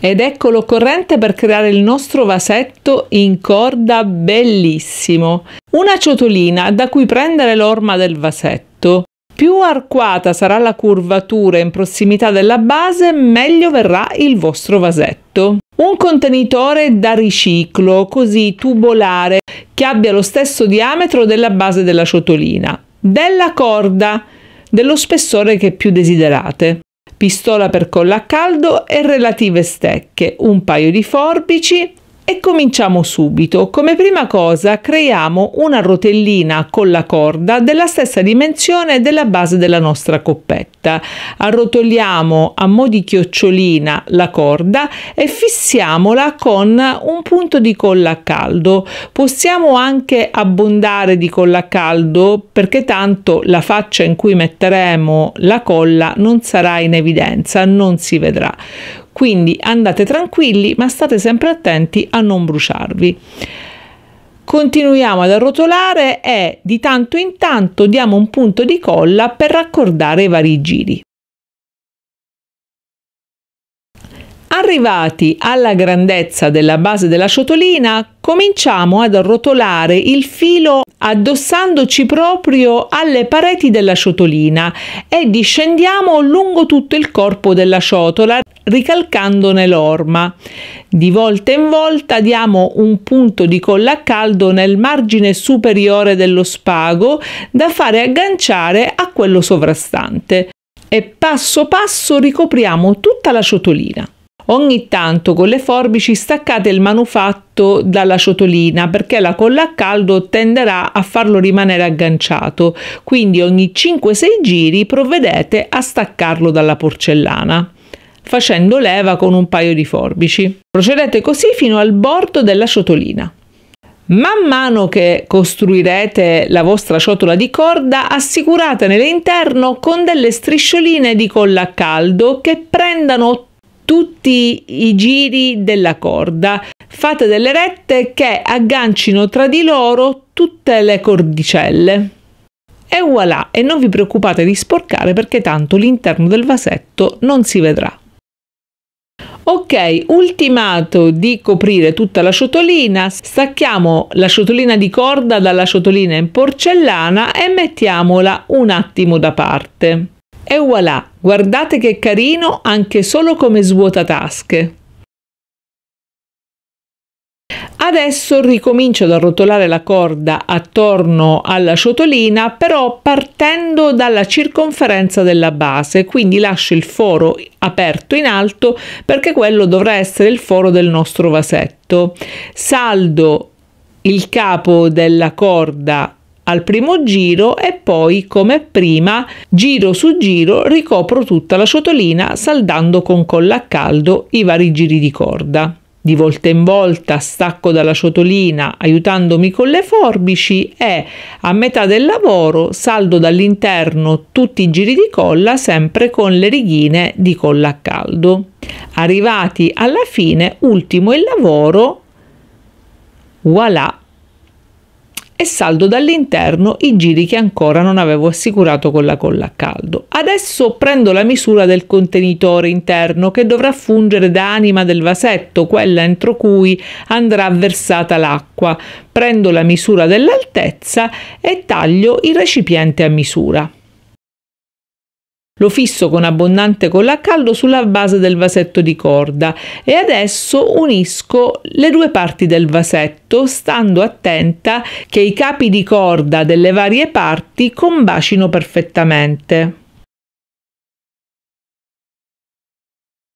ed ecco l'occorrente per creare il nostro vasetto in corda bellissimo. Una ciotolina da cui prendere l'orma del vasetto. Più arcuata sarà la curvatura in prossimità della base, meglio verrà il vostro vasetto. Un contenitore da riciclo, così tubolare, che abbia lo stesso diametro della base della ciotolina, della corda, dello spessore che più desiderate pistola per colla a caldo e relative stecche, un paio di forbici, e cominciamo subito. Come prima cosa creiamo una rotellina con la corda della stessa dimensione della base della nostra coppetta. Arrotoliamo a mo' di chiocciolina la corda e fissiamola con un punto di colla a caldo. Possiamo anche abbondare di colla a caldo perché tanto la faccia in cui metteremo la colla non sarà in evidenza, non si vedrà. Quindi andate tranquilli ma state sempre attenti a non bruciarvi. Continuiamo ad arrotolare e di tanto in tanto diamo un punto di colla per raccordare i vari giri. Arrivati alla grandezza della base della ciotolina, cominciamo ad arrotolare il filo addossandoci proprio alle pareti della ciotolina e discendiamo lungo tutto il corpo della ciotola ricalcandone l'orma. Di volta in volta diamo un punto di colla a caldo nel margine superiore dello spago da fare agganciare a quello sovrastante e passo passo ricopriamo tutta la ciotolina. Ogni tanto con le forbici staccate il manufatto dalla ciotolina perché la colla a caldo tenderà a farlo rimanere agganciato, quindi ogni 5-6 giri provvedete a staccarlo dalla porcellana facendo leva con un paio di forbici. Procedete così fino al bordo della ciotolina. Man mano che costruirete la vostra ciotola di corda, assicuratene l'interno con delle striscioline di colla a caldo che prendano tutti i giri della corda. Fate delle rette che aggancino tra di loro tutte le cordicelle. E voilà, e non vi preoccupate di sporcare perché tanto l'interno del vasetto non si vedrà. Ok, ultimato di coprire tutta la ciotolina, stacchiamo la ciotolina di corda dalla ciotolina in porcellana e mettiamola un attimo da parte. E voilà, guardate che carino anche solo come svuota tasche. Adesso ricomincio ad arrotolare la corda attorno alla ciotolina, però partendo dalla circonferenza della base, quindi lascio il foro aperto in alto perché quello dovrà essere il foro del nostro vasetto. Saldo il capo della corda al primo giro e poi, come prima, giro su giro ricopro tutta la ciotolina saldando con colla a caldo i vari giri di corda. Di volta in volta stacco dalla ciotolina aiutandomi con le forbici e a metà del lavoro saldo dall'interno tutti i giri di colla sempre con le righine di colla a caldo. Arrivati alla fine, ultimo il lavoro, voilà e saldo dall'interno i giri che ancora non avevo assicurato con la colla a caldo. Adesso prendo la misura del contenitore interno che dovrà fungere da anima del vasetto, quella entro cui andrà versata l'acqua. Prendo la misura dell'altezza e taglio il recipiente a misura. Lo fisso con abbondante colla a caldo sulla base del vasetto di corda e adesso unisco le due parti del vasetto stando attenta che i capi di corda delle varie parti combacino perfettamente.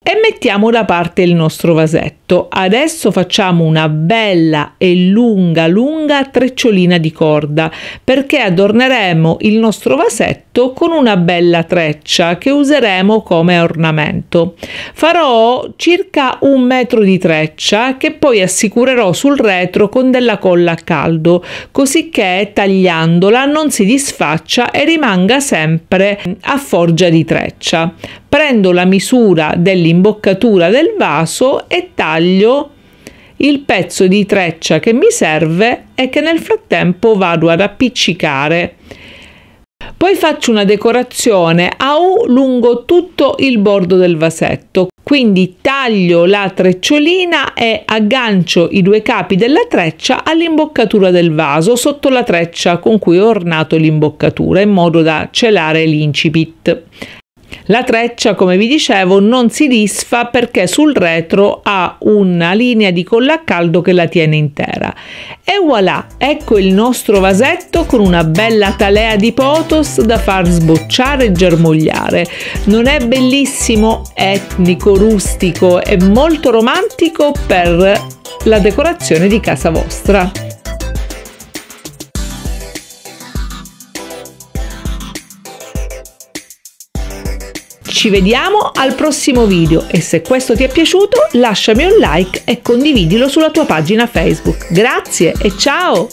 E mettiamo da parte il nostro vasetto. Adesso facciamo una bella e lunga lunga trecciolina di corda perché adorneremo il nostro vasetto con una bella treccia che useremo come ornamento. Farò circa un metro di treccia che poi assicurerò sul retro con della colla a caldo così che tagliandola non si disfaccia e rimanga sempre a forgia di treccia. Prendo la misura dell'interno l'imboccatura del vaso e taglio il pezzo di treccia che mi serve e che nel frattempo vado ad appiccicare. Poi faccio una decorazione a U lungo tutto il bordo del vasetto, quindi taglio la trecciolina e aggancio i due capi della treccia all'imboccatura del vaso sotto la treccia con cui ho ornato l'imboccatura in modo da celare l'incipit. La treccia, come vi dicevo, non si disfa perché sul retro ha una linea di colla a caldo che la tiene intera. E voilà, ecco il nostro vasetto con una bella talea di potos da far sbocciare e germogliare. Non è bellissimo, etnico, rustico e molto romantico per la decorazione di casa vostra. Ci vediamo al prossimo video e se questo ti è piaciuto lasciami un like e condividilo sulla tua pagina Facebook. Grazie e ciao!